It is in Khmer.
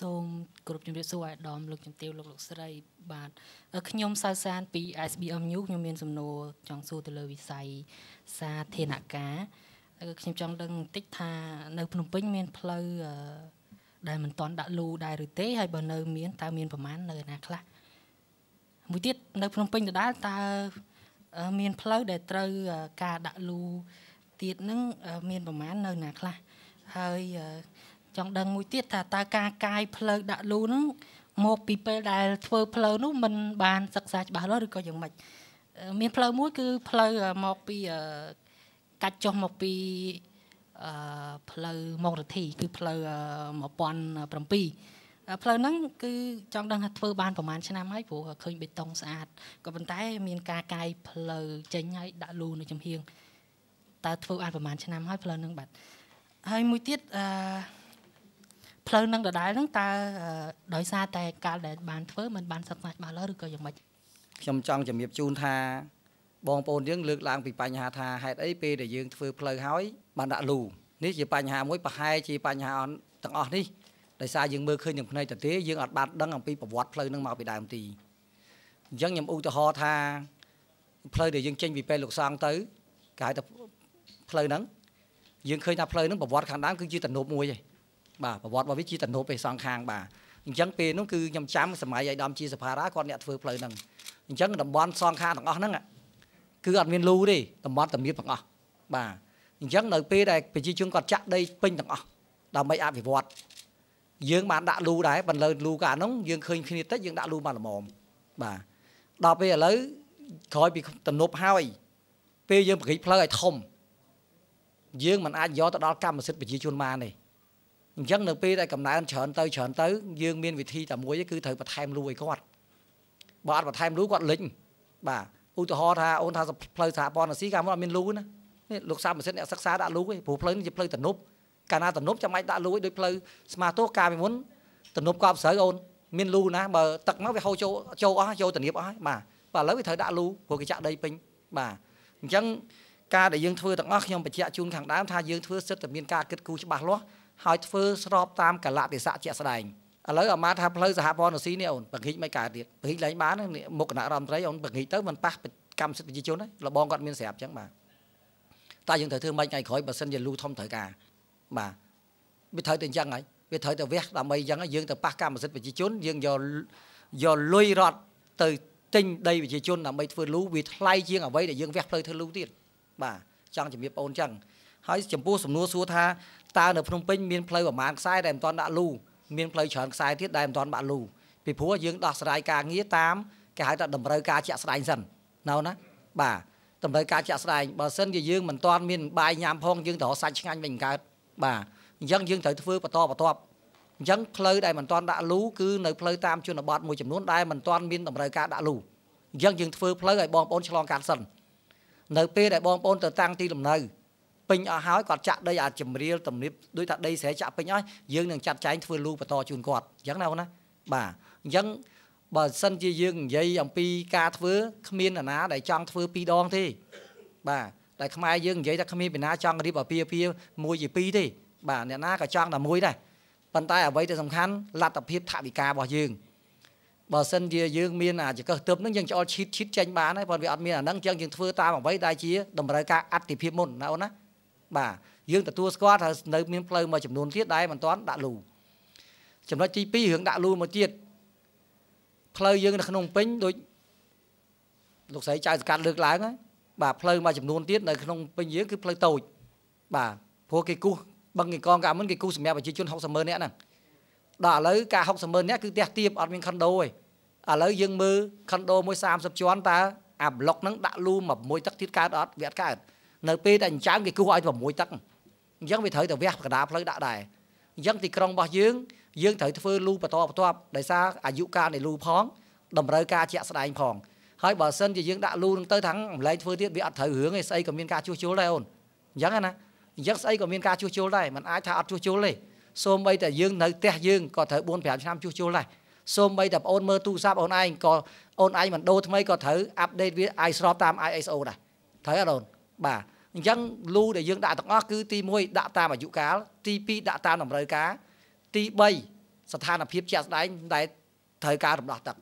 សូមគ្រប់ជំរាបសួរអាដាមលោកជំទាវលោកលោកស្រីបាទខ្ញុំសៅសាន ពី SBM New ខ្ញុំមានសំណួរចង់សួរទៅលើវិស័យសាធារណការខ្ញុំចង់ដឹងបន្តិចថានៅ ភ្នំពេញមានផ្លូវដែលមិនទាន់ដាក់លូដែរឬទេហើយបើនៅ មានតើមាន ប្រមាណនៅណាខ្លះមួយទៀតនៅ ភ្នំពេញដដែលតើមានផ្លូវដែលត្រូវការដាក់លូទៀតនឹងមានប្រមាណនៅណាខ្លះហើយចង់ដឹងមួយទៀតថាតើការកាយផ្លូវដាក់លូហ្នឹងមកពីពេលដែលធ្វើផ្លូវនោះมันបានសិក្សាច្បាស់លាស់ឬក៏យ៉ាងម៉េចមានផ្លូវមួយគឺផ្លូវមកពីកាច់ចុះមកពីអឺផ្លូវមករទ្ធី គឺផ្លូវ1007ផ្លូវហ្នឹងគឺចង់ដឹងថាធ្វើបានប្រហែលឆ្នាំហើយព្រោះឃើញបេតុងស្អាតក៏ប៉ុន្តែ មានការកាយផ្លូវចេញហើយដាក់លូនៅចំហៀងតើធ្វើបានប្រហែលឆ្នាំហើយផ្លូវហ្នឹងបាទហើយមួយទៀតអឺផ្លូវនឹងដដែលហ្នឹងតើដោយសារតែការដែលបានធ្វើមិនបានសិក្សាច្បាស់ឡើយឬក៏យ៉ាងម៉េចខ្ញុំចង់ជំរាបជូនថាបងប្អូនយើងលើកឡើងពីបញ្ហាថាហេតុអីពេលដែលយើងធ្វើផ្លូវហើយបានដាក់លូនេះជាបញ្ហាមួយប្រហែលជាបញ្ហាទាំងអស់នេះដោយសារយើងមើលឃើញនឹងភ្នែកតទេយើងអត់បានដឹងអំពីប្រវត្តិផ្លូវនឹងមកពីដើមទីអញ្ចឹងខ្ញុំឧទាហរណ៍ថាផ្លូវដែលយើងចេញពីពេលលោកសង់ទៅគេហៅថាផ្លូវហ្នឹងយើងឃើញថាផ្លូវហ្នឹងប្រវត្តិខាងដើមគឺជាទំនប់មួយឯងបាទប្រវត្តិរបស់វាជាទំនប់ឯសងខាងបាទអញ្ចឹងពេលនោះគឺខ្ញុំចាំសម័យឯកឧត្តមជាសភារាគាត់អ្នកធ្វើផ្លូវហ្នឹងអញ្ចឹងតំបន់សងខាងទាំងអស់ហ្នឹងគឺអត់មានលូទេតំបន់តាមៀបទាំងអស់បាទអញ្ចឹងនៅពេលដែលប្រជាជនគាត់ចាក់ដីពេញទាំងអស់ដើម្បីអភិវឌ្ឍយើងបានដាក់លូដែរបន្លឺលូកាលហ្នឹងយើងឃើញគ្នាតិចយើងដាក់លូបានល្មមបាទដល់ពេលឥឡូវក្រោយពីទំនប់ហើយពេលយើងប្រកិចផ្លូវឲ្យធំយើងមិនអាចយកទៅដល់កម្មសិទ្ធិប្រជាជនបានទេអញ្ចឹងនៅពេលដែលកំណើនច្រើនទៅច្រើនទៅ យើងមានវិធីតែមួយ គឺត្រូវបន្ថែមលូឲ្យគាត់បើអត់បន្ថែមលូគាត់លិចបាទឧទាហរណ៍ថាអូនថាផ្លូវសហព័ន្ធអាស៊ីកាលមុនអត់មានលូណានេះលោកសាមសិទ្ធអ្នកសិក្សាដាក់លូឯងព្រោះផ្លូវនេះជាផ្លូវទំនប់កាលណាទំនប់ចាំបាច់ដាក់លូឯងដោយផ្លូវស្មាទោសកាលពីមុនទំនប់កប់ស្រូវអូនមានលូណាបើទឹកមកវាហូរចូលចូលអស់ចូលទំនាបអស់បាទបាទឥឡូវវាត្រូវដាក់លូព្រោះគេចាក់ដីពេញបាទអញ្ចឹងការដែលយើងធ្វើទាំងអស់ខ្ញុំបញ្ជាក់ជូនខាងដើមថាយើងធ្វើសិតតែមានការគិតគូរច្បាស់លាស់ហើយធ្វើស្របតាមកលៈទេសៈជាក់ស្ដែងឥឡូវអាម៉ាថាផ្លូវសហព័ន្ធរស៊ីនេះអូនបង្ហិចមិនកើតទៀតបង្ហិចឡើងបានមុខគណៈរដ្ឋមន្ត្រីអូនបង្ហិចទៅមិនប៉ះកម្មសិទ្ធិប្រជាជនទេលបងគាត់មានស្រាប់អញ្ចឹងបាទតែយើងត្រូវធ្វើម៉េចថ្ងៃក្រោយបើសិនជាលូធំត្រូវការបាទវាត្រូវតែអញ្ចឹងហើយវាត្រូវតែវះដើម្បីអញ្ចឹងយើងទៅប៉ះកម្មសិទ្ធិប្រជាជនយើងយកយកលុយរដ្ឋទៅទិញដីប្រជាជនដើម្បីធ្វើលូវាថ្លៃជាងអ្វីដែលយើងវះផ្លូវធ្វើលូទៀតបាទចង់ជំរាបបងអញ្ចឹងហើយចំពោះសំណួរសួរថាតើនៅភ្នំពេញមានផ្លូវប្រមាណខ្សែដែលមិនទាន់ដាក់លូមានផ្លូវច្រើនខ្សែទៀតដែលមិនទាន់បាក់លូពីព្រោះយើងដោះស្រាយការងារតាមគេហៅថាតម្រូវការជាក់ស្ដែងសិននៅណាបាទតម្រូវការជាក់ស្ដែងបើសិនជាយើងមិនទាន់មានបាយញ៉ាំផងយើងត្រូវសាច់ឆ្ងាញ់វិញកើតបាទអញ្ចឹងយើងត្រូវធ្វើបន្តបន្ទាប់អញ្ចឹងផ្លូវដែលមិនទាន់ដាក់លូគឺនៅផ្លូវតាមជនបទមួយចំនួនដែលមិនទាន់មានតម្រូវការដាក់លូអញ្ចឹងយើងធ្វើផ្លូវឲ្យបងប្អូនឆ្លងកាត់សិននៅពេលដែលបងប្អូនទៅតាំងទីលំនៅពេញអស់ហើយគាត់ចាក់ដីអាចជំរាលទំនាបដូចថាដីស្រែចាក់ពេញអស់យើងនឹងចាត់ចែងធ្វើលូបន្តជូនគាត់អញ្ចឹងណាបងណាបាទអញ្ចឹងបើសិនជាយើងនិយាយអំពីការធ្វើគ្មានអាណាដែលចង់ធ្វើពីរដងទេបាទតែខ្មែរយើងនិយាយថាគ្មានពីណាចង់រៀបអាពាហ៍ពាហ៍មួយជាពីរទេបាទអ្នកណាក៏ចង់តែមួយដែរប៉ុន្តែអ្វីដែលសំខាន់លទ្ធភាពថវិការបស់យើងបើសិនជាយើងមានអាចកឹះទឹបនឹងយើងឆ្អល់ឈីតឈីតចេញបានហើយប៉ុន្តែវាអត់មានអាហ្នឹងអញ្ចឹងយើងធ្វើតាមអ្វីដែលជាតម្រូវការអតិភិបមុនណាអូនណាបាទយើងទទួលស្គាល់ថានៅមានផ្លូវមួយចំនួនទៀតដែលមិនទាន់ដាក់លូចំណុចទី2រឿងដាក់លូមកទៀតផ្លូវយើងនៅក្នុងពេញដូចលោកស្រីចៅសកាត់លើកឡើងហើយបាទផ្លូវមួយចំនួនទៀតនៅក្នុងពេញយើងគឺផ្លូវតូចបាទព្រោះគេគូសបឹងគេកងកាមុនគេគូសសម្រាប់ប្រជាជន60ម៉ឺននាក់ហ្នឹងដល់ឥឡូវការ60ម៉ឺននាក់គឺផ្ទះទៀបអត់មានខុនដូទេឥឡូវយើងមើលខុនដូមួយ30ជាន់តើអាប្លុកហ្នឹងដាក់លូមកមួយទឹកទៀតកើតអត់វាអត់កើតនៅពេលដែលអញ្ចឹងគេគោះឲ្យ6ទឹកអញ្ចឹងវាត្រូវតែវះកណ្ដាលផ្លូវដាក់ដែរអញ្ចឹងទីក្រុងរបស់យើងយើងត្រូវធ្វើលូបន្តបន្ទាប់ដោយសារអាយុកាលនៃលូផងតម្រូវការជាក់ស្ដែងផង ហើយបើសិនជាយើងដាក់លូនឹងទៅថាងអំឡែងធ្វើទៀតវាអត់ត្រូវរឿងឯស្អីក៏មានការជួសជុលដែរអូនអញ្ចឹងណាអញ្ចឹងស្អីក៏មានការជួសជុលដែរมันអាចថាអត់ជួសជុលទេសូម្បីតែយើងនៅផ្ទះយើងក៏ត្រូវ4 5ឆ្នាំជួសជុលដែរសូម្បីតែបងអូនមើលទូរស័ព្ទអូនឯងក៏អូនឯងមិនដូរថ្មីក៏ត្រូវអាប់ដេតវាឲ្យស្របតាម ISO ដែរត្រូវអត់អូនបាទអញ្ចឹងលូដែលយើងដាក់ទាំងអស់គឺទី1ដាក់តាមអាយុកាលទី2ដាក់តាមតម្រូវការ ទី3ស្ថានភាពជាក់ស្ដែងដែលត្រូវការរំដោះទឹក